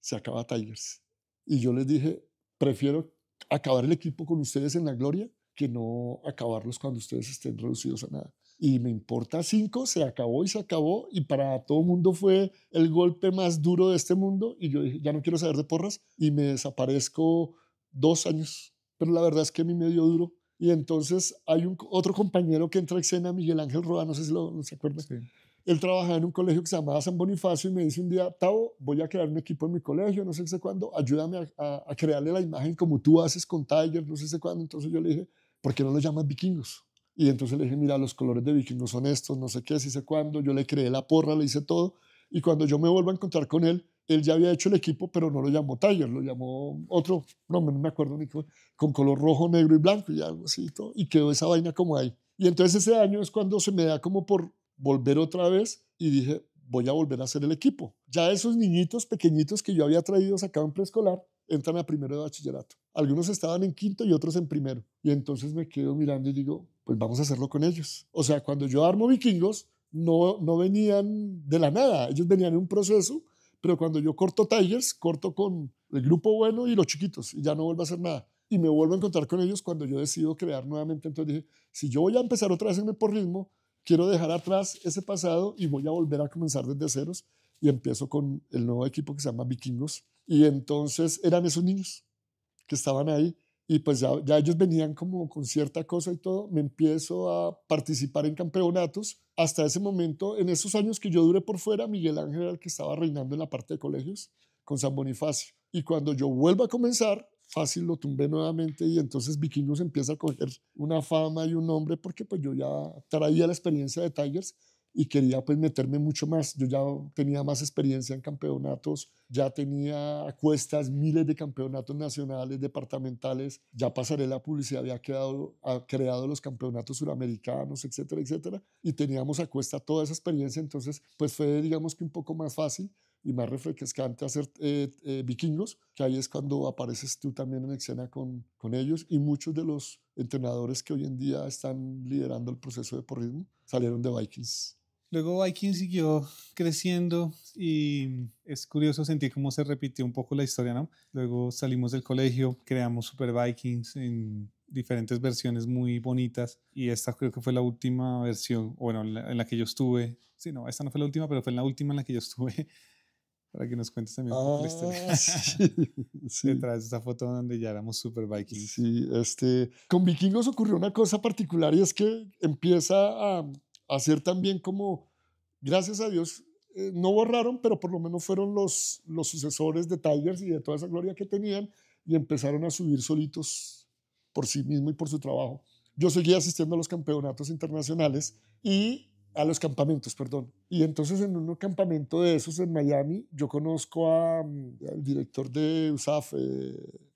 se acaba Tigers. Y yo les dije, prefiero acabar el equipo con ustedes en la gloria que no acabarlos cuando ustedes estén reducidos a nada y me importa cinco, se acabó y se acabó, y para todo el mundo fue el golpe más duro de este mundo, y yo dije, ya no quiero saber de porras, y me desaparezco dos años, pero la verdad es que a mí me dio duro, y entonces hay un, otro compañero que entra a escena, Miguel Ángel Roa, no sé si lo, no se acuerda, él trabajaba en un colegio que se llamaba San Bonifacio, y me dice un día, Tavo, voy a crear un equipo en mi colegio, no sé sé cuándo, ayúdame a, crearle la imagen como tú haces con Tiger, no sé sé cuándo, entonces yo le dije, ¿por qué no lo llamas vikingos? Y entonces le dije, mira, los colores de vikingos son estos, no sé qué, si sé cuándo. Yo le creé la porra, le hice todo. Y cuando yo me vuelvo a encontrar con él, él ya había hecho el equipo, pero no lo llamó Tiger, lo llamó otro, no, no me acuerdo ni cómo, con color rojo, negro y blanco y algo así. Todo, y quedó esa vaina como ahí. Y entonces ese año es cuando se me da como por volver otra vez y dije, voy a volver a hacer el equipo. Ya esos niñitos pequeñitos que yo había traído en preescolar, entran a primero de bachillerato. Algunos estaban en quinto y otros en primero. Y entonces me quedo mirando y digo, pues vamos a hacerlo con ellos. O sea, cuando yo armo vikingos, no, no venían de la nada, ellos venían en un proceso, pero cuando yo corto Tigers, corto con el grupo bueno y los chiquitos, y ya no vuelvo a hacer nada. Y me vuelvo a encontrar con ellos cuando yo decido crear nuevamente. Entonces dije, si yo voy a empezar otra vez en el porrismo, quiero dejar atrás ese pasado y voy a volver a comenzar desde ceros. Y empiezo con el nuevo equipo que se llama Vikingos. Y entonces eran esos niños que estaban ahí y pues ya, ellos venían como con cierta cosa y todo, me empiezo a participar en campeonatos. Hasta ese momento, en esos años que yo duré por fuera, Miguel Ángel era el que estaba reinando en la parte de colegios con San Bonifacio. Y cuando yo vuelvo a comenzar, fácil lo tumbé nuevamente y entonces Vikingos empieza a coger una fama y un nombre porque pues yo ya traía la experiencia de Tigers y quería pues meterme mucho más. Yo ya tenía más experiencia en campeonatos, ya tenía a cuestas miles de campeonatos nacionales, departamentales, ya pasaré la publicidad, había quedado, ha creado los campeonatos suramericanos, etcétera, etcétera, y teníamos a cuesta toda esa experiencia, entonces pues fue digamos que un poco más fácil y más refrescante hacer eh, eh, vikingos, que ahí es cuando apareces tú también en escena con, con ellos y muchos de los entrenadores que hoy en día están liderando el proceso de porrismo salieron de Vikings. Luego Viking siguió creciendo y es curioso sentir cómo se repitió un poco la historia, ¿no? Luego salimos del colegio, creamos Super Vikings en diferentes versiones muy bonitas y esta creo que fue la última versión, bueno, en la, que yo estuve, sí, no, esta no fue la última, pero fue la última en la que yo estuve para que nos cuentes también la historia. Ah, sí, Detrás de esa foto donde ya éramos super vikings. Sí, este, con vikingos ocurrió una cosa particular y es que empieza a hacer también como, gracias a Dios, eh, no borraron, pero por lo menos fueron los, los sucesores de Tigers y de toda esa gloria que tenían y empezaron a subir solitos por sí mismo y por su trabajo. Yo seguía asistiendo a los campeonatos internacionales y a los campamentos, perdón. Y entonces en un campamento de esos en Miami, yo conozco mm, al director de USAF, eh,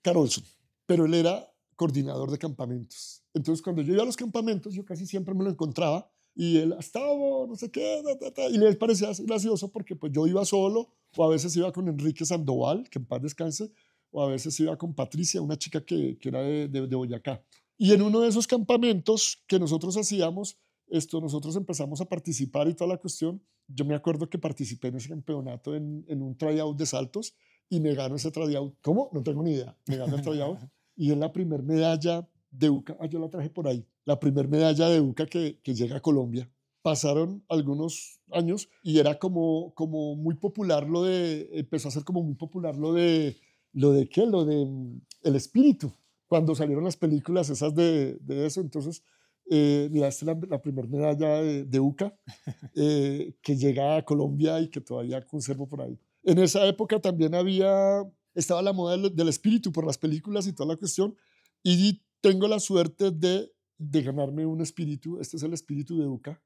Carlson Carolson, pero él era coordinador de campamentos. Entonces cuando yo iba a los campamentos, yo casi siempre me lo encontraba y él, hasta no sé qué, y les parecía gracioso porque pues yo iba solo, o a veces iba con Enrique Sandoval, que en paz descanse, o a veces iba con Patricia, una chica que, que era de, de, Boyacá. Y en uno de esos campamentos que nosotros hacíamos, esto, nosotros empezamos a participar y toda la cuestión. Yo me acuerdo que participé en ese campeonato en, un tryout de saltos y me ganó ese tryout. ¿Cómo? No tengo ni idea. Me ganó el tryout y es la primera medalla de UCA. Ah, yo la traje por ahí la primera medalla de UCA que, llega a Colombia. Pasaron algunos años y era como, como muy popular lo de, empezó a ser como muy popular lo de, lo de qué, lo de mm, el espíritu. Cuando salieron las películas esas de, eso, entonces, eh, mira, esta la, primera medalla de, UCA eh, que llega a Colombia y que todavía conservo por ahí. En esa época también había, estaba la moda del espíritu por las películas y toda la cuestión, y tengo la suerte de de ganarme un espíritu, este es el espíritu de UCA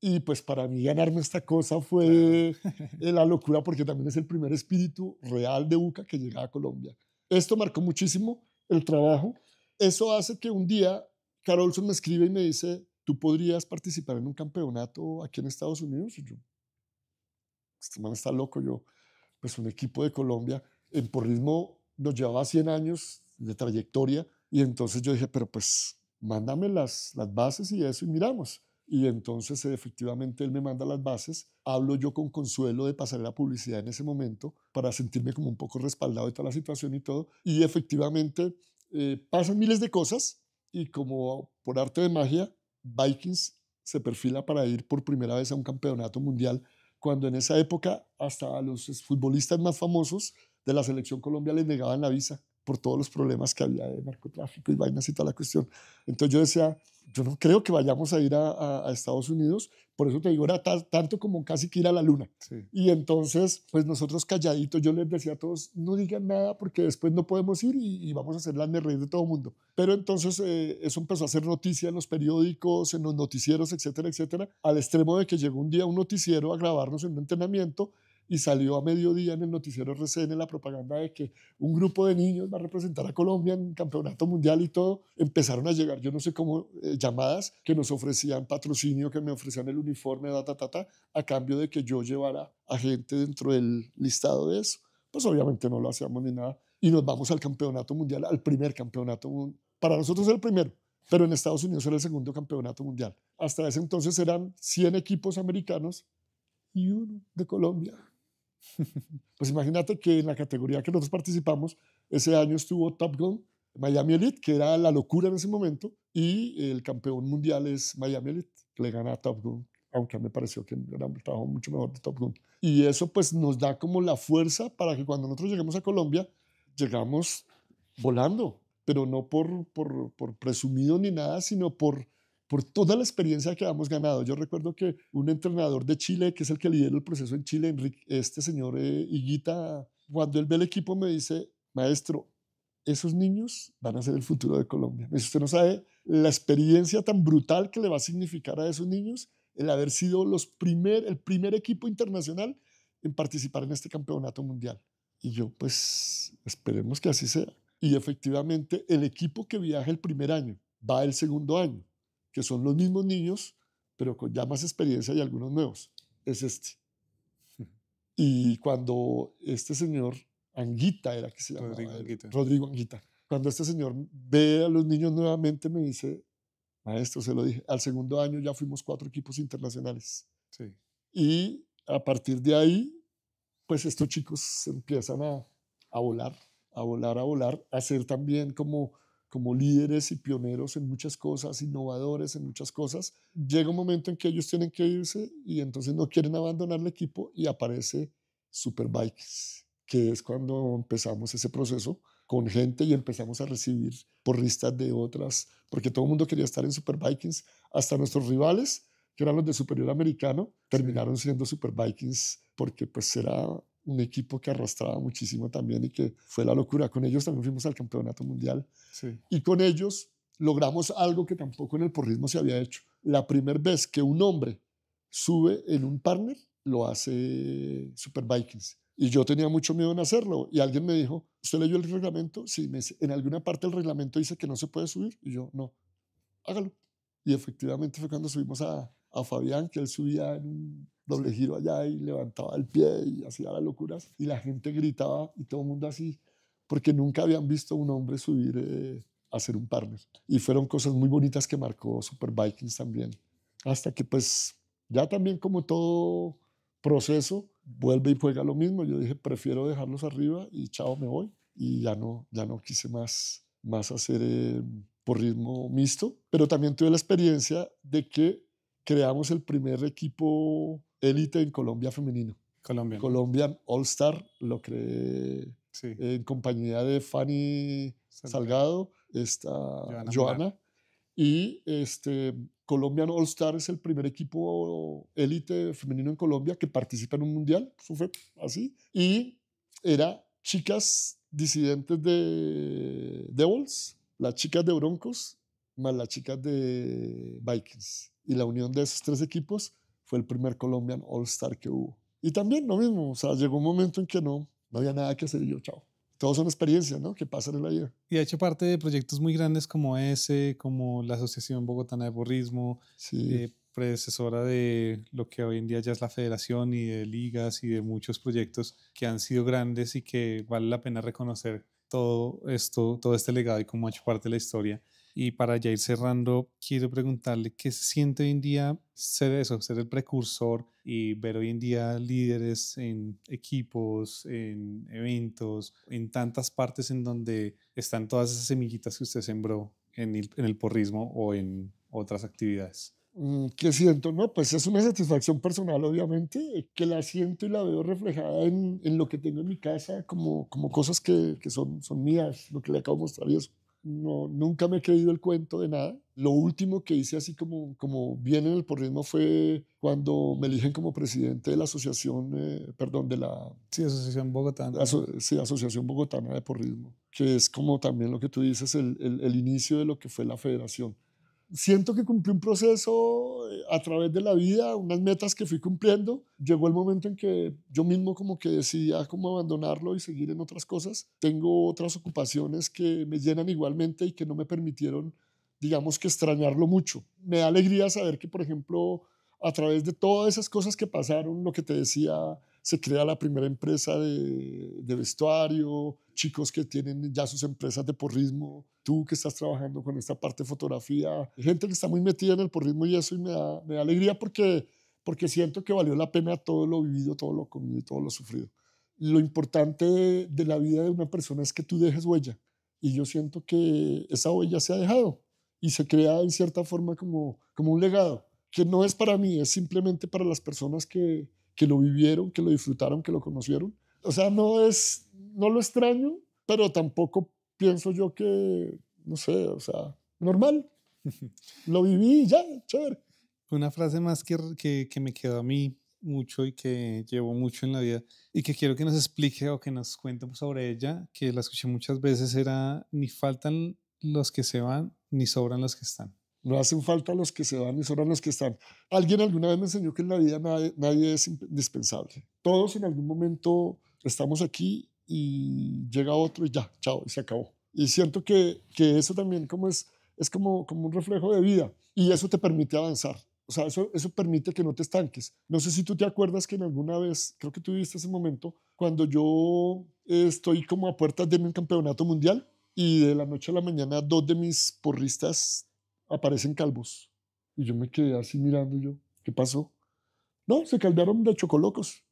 Y pues para mí ganarme esta cosa fue la locura porque también es el primer espíritu real de UCA que llega a Colombia. Esto marcó muchísimo el trabajo. Eso hace que un día Carolson me escribe y me dice, ¿tú podrías participar en un campeonato aquí en Estados Unidos? yo, este man está loco, yo, pues un equipo de Colombia en porrismo nos llevaba 100 años de trayectoria y entonces yo dije, pero pues mándame las, bases y eso y miramos. Y entonces efectivamente él me manda las bases, hablo yo con Consuelo de pasar la publicidad en ese momento para sentirme como un poco respaldado de toda la situación y todo. Y efectivamente eh, pasan miles de cosas y como por arte de magia, Vikings se perfila para ir por primera vez a un campeonato mundial, cuando en esa época hasta a los futbolistas más famosos de la selección Colombia les negaban la visa por todos los problemas que había de narcotráfico y vainas y toda la cuestión. Entonces yo decía, yo no creo que vayamos a ir a, Estados Unidos, por eso te digo, era tanto como casi que ir a la luna. Y entonces, pues nosotros calladitos, yo les decía a todos, no digan nada porque después no podemos ir y, vamos a hacer la de de todo el mundo. Pero entonces eh, eso empezó a hacer noticia en los periódicos, en los noticieros, etcétera, etcétera, al extremo de que llegó un día un noticiero a grabarnos en un entrenamiento y salió a mediodía en el noticiero RCN la propaganda de que un grupo de niños va a representar a Colombia en campeonato mundial y todo, empezaron a llegar, yo no sé cómo, eh, llamadas que nos ofrecían patrocinio, que me ofrecían el uniforme, da, a cambio de que yo llevara a gente dentro del listado de eso. Pues obviamente no lo hacíamos ni nada. Y nos vamos al campeonato mundial, al primer campeonato mundial. Para nosotros era el primero, pero en Estados Unidos era el segundo campeonato mundial. Hasta ese entonces eran 100 equipos americanos y uno de Colombia. pues imagínate que en la categoría que nosotros participamos, ese año estuvo Top Gun, Miami Elite, que era la locura en ese momento, y el campeón mundial es Miami Elite, le gana a Top Gun, aunque me pareció que era un trabajo mucho mejor de Top Gun. Y eso pues nos da como la fuerza para que cuando nosotros lleguemos a Colombia, llegamos volando, pero no por, por presumido ni nada, sino por por toda la experiencia que hemos ganado. Yo recuerdo que un entrenador de Chile, que es el que lidera el proceso en Chile, Enrique, este señor eh, Higuita, cuando él ve el equipo me dice, maestro, esos niños van a ser el futuro de Colombia. Y usted no sabe la experiencia tan brutal que le va a significar a esos niños el haber sido los primer, el primer equipo internacional en participar en este campeonato mundial. Y yo, pues, esperemos que así sea. Y efectivamente, el equipo que viaja el primer año va el segundo año que son los mismos niños, pero con ya más experiencia y algunos nuevos. Es este. Y cuando este señor, Anguita era que se llamaba, Rodrigo Anguita. Cuando este señor ve a los niños nuevamente, me dice, maestro, se lo dije, al segundo año ya fuimos cuatro equipos internacionales. Sí. Y a partir de ahí, pues estos chicos empiezan a, a volar, a volar, a volar, a ser también como como líderes y pioneros en muchas cosas, innovadores en muchas cosas, llega un momento en que ellos tienen que irse y entonces no quieren abandonar el equipo y aparece Super Vikings, que es cuando empezamos ese proceso con gente y empezamos a recibir porristas de otras, porque todo el mundo quería estar en Super Vikings, hasta nuestros rivales, que eran los de Superior Americano, terminaron siendo Super Vikings porque pues era un equipo que arrastraba muchísimo también y que fue la locura. Con ellos también fuimos al campeonato mundial. Y con ellos logramos algo que tampoco en el porrismo se había hecho. La primera vez que un hombre sube en un partner, lo hace Super Vikings. Y yo tenía mucho miedo en hacerlo. Y alguien me dijo, ¿usted leyó el reglamento? Sí, en alguna parte el reglamento dice que no se puede subir. Y yo, no, hágalo. Y efectivamente fue cuando subimos a, a Fabián, que él subía en un doble giro allá y levantaba el pie y hacía las locuras. Y la gente gritaba y todo el mundo así, porque nunca habían visto un hombre subir eh, a ser un partner. Y fueron cosas muy bonitas que marcó Super Vikings también. Hasta que pues ya también como todo proceso, vuelve y juega lo mismo. Yo dije, prefiero dejarlos arriba y chao, me voy. Y ya no, ya no quise más, más hacer eh, por ritmo mixto. Pero también tuve la experiencia de que creamos el primer equipo élite en Colombia femenino. Colombian. Colombian All Star, lo creé en compañía de Fanny Salgado, esta Joana, y este Colombian All Star es el primer equipo élite femenino en Colombia que participa en un mundial, fue así, y era chicas disidentes de Devils, las chicas de Broncos más las chicas de Vikings. Y la unión de esos tres equipos fue el primer Colombian All-Star que hubo. Y también lo mismo, o sea, llegó un momento en que no, no había nada que hacer y yo, chao. Todos son experiencias, ¿no? Que pasan en la vida. Y ha hecho parte de proyectos muy grandes como ese, como la Asociación Bogotana de Borrismo, eh, predecesora de lo que hoy en día ya es la federación y de ligas y de muchos proyectos que han sido grandes y que vale la pena reconocer todo esto, todo este legado y como ha hecho parte de la historia. Y para ya ir cerrando, quiero preguntarle qué se siente hoy en día ser eso, ser el precursor y ver hoy en día líderes en equipos, en eventos, en tantas partes en donde están todas esas semillitas que usted sembró en el, porrismo o en otras actividades. Mm, ¿Qué siento? No, pues es una satisfacción personal, obviamente, que la siento y la veo reflejada en, en lo que tengo en mi casa, como, como cosas que, que son, son mías, lo que le acabo de mostrar y eso no, nunca me he creído el cuento de nada. Lo último que hice así como, como bien en el porrismo fue cuando me eligen como presidente de la asociación, eh, perdón, de la... Sí, Asociación Bogotana. Asociación Bogotana de Porrismo, que es como también lo que tú dices, el inicio de lo que fue la federación siento que cumplí un proceso eh, a través de la vida, unas metas que fui cumpliendo. Llegó el momento en que yo mismo como que decidía como abandonarlo y seguir en otras cosas. Tengo otras ocupaciones que me llenan igualmente y que no me permitieron, digamos que extrañarlo mucho. Me da alegría saber que, por ejemplo, a través de todas esas cosas que pasaron, lo que te decía se crea la primera empresa de, vestuario, chicos que tienen ya sus empresas de porrismo, tú que estás trabajando con esta parte de fotografía, gente que está muy metida en el porrismo y eso y me da, alegría porque, porque siento que valió la pena todo lo vivido, todo lo comido todo lo sufrido. Lo importante de, la vida de una persona es que tú dejes huella y yo siento que esa huella se ha dejado y se crea en cierta forma como, como un legado que no es para mí, es simplemente para las personas que, que lo vivieron, que lo disfrutaron, que lo conocieron. O sea, no es, no lo extraño, pero tampoco pienso yo que, no sé, o sea, normal. lo viví ya, chévere. Una frase más que, que, me quedó a mí mucho y que llevo mucho en la vida y que quiero que nos explique o que nos cuente sobre ella, que la escuché muchas veces, era ni faltan los que se van, ni sobran los que están. No hacen falta los que se van y son los que están. Alguien alguna vez me enseñó que en la vida nadie, es indispensable. Todos en algún momento estamos aquí y llega otro y ya, chao, y se acabó. Y siento que, eso también como es, es como, como un reflejo de vida y eso te permite avanzar. O sea, eso, eso permite que no te estanques. No sé si tú te acuerdas que en alguna vez, creo que tú viste ese momento, cuando yo estoy como a puertas de mi campeonato mundial y de la noche a la mañana dos de mis porristas aparecen calvos. Y yo me quedé así mirando yo, ¿qué pasó? No, se caldearon de chocolocos.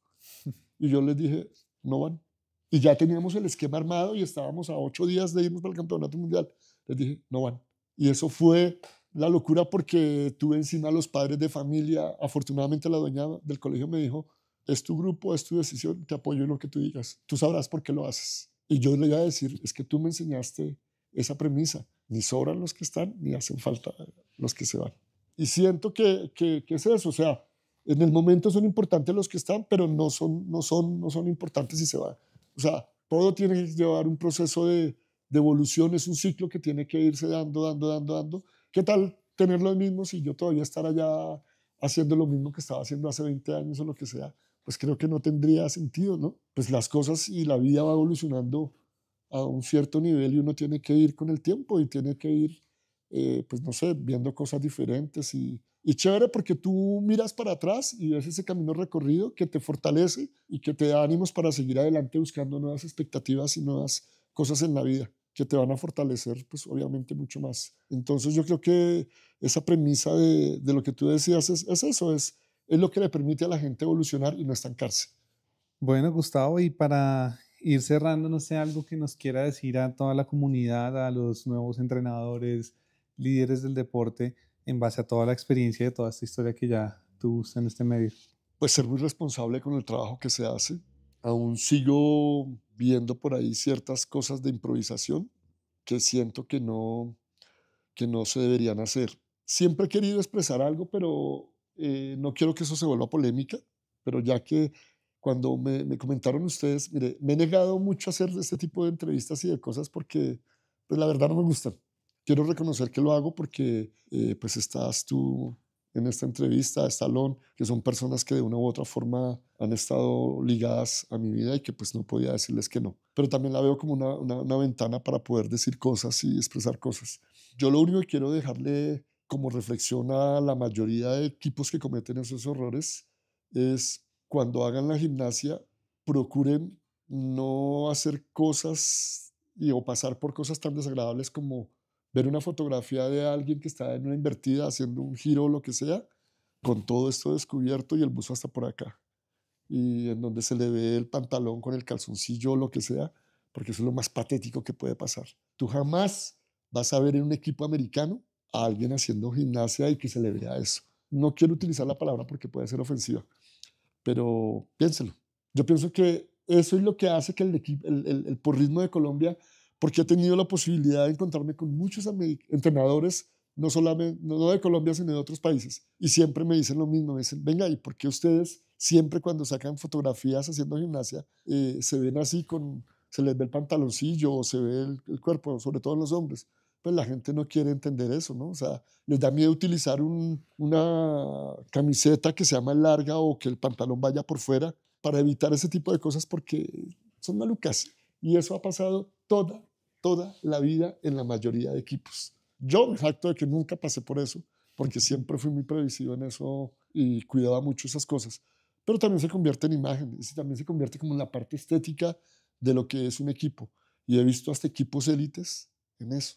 Y yo les dije, no van. Y ya teníamos el esquema armado y estábamos a ocho días de irnos para el campeonato mundial. Les dije, no van. Y eso fue la locura porque tuve encima a los padres de familia. Afortunadamente la dueña del colegio me dijo, es tu grupo, es tu decisión, te apoyo en lo que tú digas. Tú sabrás por qué lo haces. Y yo le iba a decir, es que tú me enseñaste esa premisa ni sobran los que están, ni hacen falta los que se van. Y siento que, que, es eso, o sea, en el momento son importantes los que están, pero no son, no son, no son importantes si se van. O sea, todo tiene que llevar un proceso de, de evolución, es un ciclo que tiene que irse dando, dando, dando, dando. ¿Qué tal tener lo mismo si yo todavía estar allá haciendo lo mismo que estaba haciendo hace 20 años o lo que sea? Pues creo que no tendría sentido, ¿no? Pues las cosas y la vida va evolucionando a un cierto nivel y uno tiene que ir con el tiempo y tiene que ir, eh, pues no sé, viendo cosas diferentes y, y chévere porque tú miras para atrás y ves ese camino recorrido que te fortalece y que te da ánimos para seguir adelante buscando nuevas expectativas y nuevas cosas en la vida que te van a fortalecer, pues obviamente mucho más. Entonces yo creo que esa premisa de, lo que tú decías es, es, eso, es, es lo que le permite a la gente evolucionar y no estancarse. Bueno, Gustavo, y para ir cerrando, no sé, algo que nos quiera decir a toda la comunidad, a los nuevos entrenadores, líderes del deporte, en base a toda la experiencia y toda esta historia que ya tú en este medio. Pues ser muy responsable con el trabajo que se hace. Aún sigo viendo por ahí ciertas cosas de improvisación que siento que no, que no se deberían hacer. Siempre he querido expresar algo, pero eh, no quiero que eso se vuelva polémica, pero ya que cuando me, comentaron ustedes, mire, me he negado mucho a hacer este tipo de entrevistas y de cosas porque, pues la verdad no me gustan. Quiero reconocer que lo hago porque, eh, pues estás tú en esta entrevista, Estalón, que son personas que de una u otra forma han estado ligadas a mi vida y que pues no podía decirles que no. Pero también la veo como una, una, una ventana para poder decir cosas y expresar cosas. Yo lo único que quiero dejarle como reflexión a la mayoría de tipos que cometen esos errores es cuando hagan la gimnasia, procuren no hacer cosas y, o pasar por cosas tan desagradables como ver una fotografía de alguien que está en una invertida haciendo un giro o lo que sea, con todo esto descubierto y el buzo hasta por acá. Y en donde se le ve el pantalón con el calzoncillo o lo que sea, porque eso es lo más patético que puede pasar. Tú jamás vas a ver en un equipo americano a alguien haciendo gimnasia y que se le vea eso. No quiero utilizar la palabra porque puede ser ofensiva, pero piénselo. Yo pienso que eso es lo que hace que el, el, el, de Colombia, porque he tenido la posibilidad de encontrarme con muchos entrenadores, no solamente no de Colombia, sino de otros países, y siempre me dicen lo mismo, me dicen, venga, ¿y por qué ustedes siempre cuando sacan fotografías haciendo gimnasia eh, se ven así con, se les ve el pantaloncillo o se ve el, cuerpo, sobre todo los hombres? pues la gente no quiere entender eso, ¿no? O sea, les da miedo utilizar una camiseta que sea más larga o que el pantalón vaya por fuera para evitar ese tipo de cosas porque son malucas. Y eso ha pasado toda, toda la vida en la mayoría de equipos. Yo el facto de que nunca pasé por eso, porque siempre fui muy previsivo en eso y cuidaba mucho esas cosas. Pero también se convierte en imagen, y también se convierte como en la parte estética de lo que es un equipo. Y he visto hasta equipos élites en eso.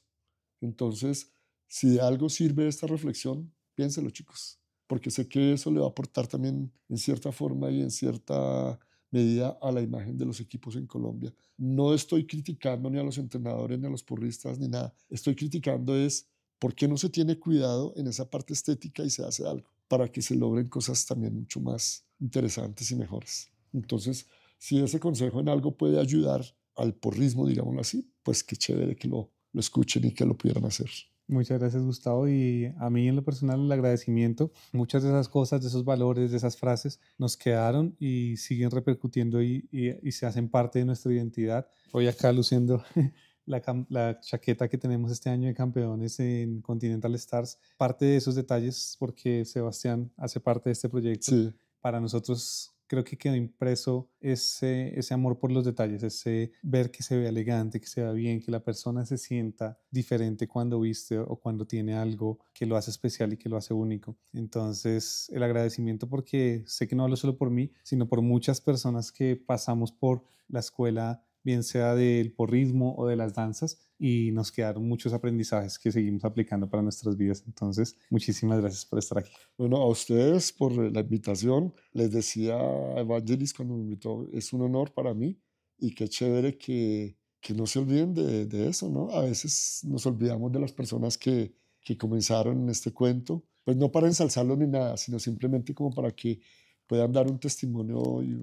Entonces, si de algo sirve esta reflexión, piénselo chicos, porque sé que eso le va a aportar también en cierta forma y en cierta medida a la imagen de los equipos en Colombia. No estoy criticando ni a los entrenadores, ni a los porristas, ni nada. Estoy criticando es por qué no se tiene cuidado en esa parte estética y se hace algo para que se logren cosas también mucho más interesantes y mejores. Entonces, si ese consejo en algo puede ayudar al porrismo, digámoslo así, pues qué chévere que lo lo escuchen y que lo pudieran hacer. Muchas gracias, Gustavo. Y a mí, en lo personal, el agradecimiento. Muchas de esas cosas, de esos valores, de esas frases, nos quedaron y siguen repercutiendo y, se hacen parte de nuestra identidad. Hoy acá luciendo la, chaqueta que tenemos este año de campeones en Continental Stars, parte de esos detalles, porque Sebastián hace parte de este proyecto. Para nosotros creo que quedó impreso ese, amor por los detalles, ese ver que se ve elegante, que se ve bien, que la persona se sienta diferente cuando viste o cuando tiene algo que lo hace especial y que lo hace único. Entonces, el agradecimiento porque sé que no hablo solo por mí, sino por muchas personas que pasamos por la escuela bien sea del porrismo o de las danzas, y nos quedaron muchos aprendizajes que seguimos aplicando para nuestras vidas. Entonces, muchísimas gracias por estar aquí. Bueno, a ustedes por la invitación. Les decía a Evangelis cuando me invitó, es un honor para mí y qué chévere que, que no se olviden de, eso, ¿no? A veces nos olvidamos de las personas que, que comenzaron en este cuento, pues no para ensalzarlo ni nada, sino simplemente como para que puedan dar un testimonio y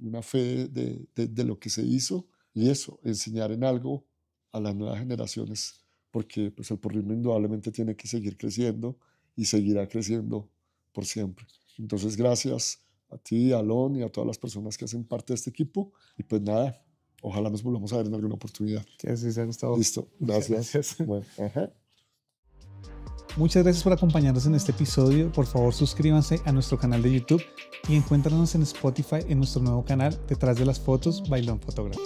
una fe de, de, de lo que se hizo y eso, enseñar en algo a las nuevas generaciones, porque pues, el porrismo indudablemente tiene que seguir creciendo y seguirá creciendo por siempre. Entonces, gracias a ti, a Alon y a todas las personas que hacen parte de este equipo. Y pues nada, ojalá nos volvamos a ver en alguna oportunidad. Que así sea, Gustavo. Listo, gracias. gracias. Bueno, ajá. Muchas gracias por acompañarnos en este episodio. Por favor, suscríbanse a nuestro canal de YouTube y encuéntranos en Spotify en nuestro nuevo canal Detrás de las Fotos, Bailón Fotógrafo.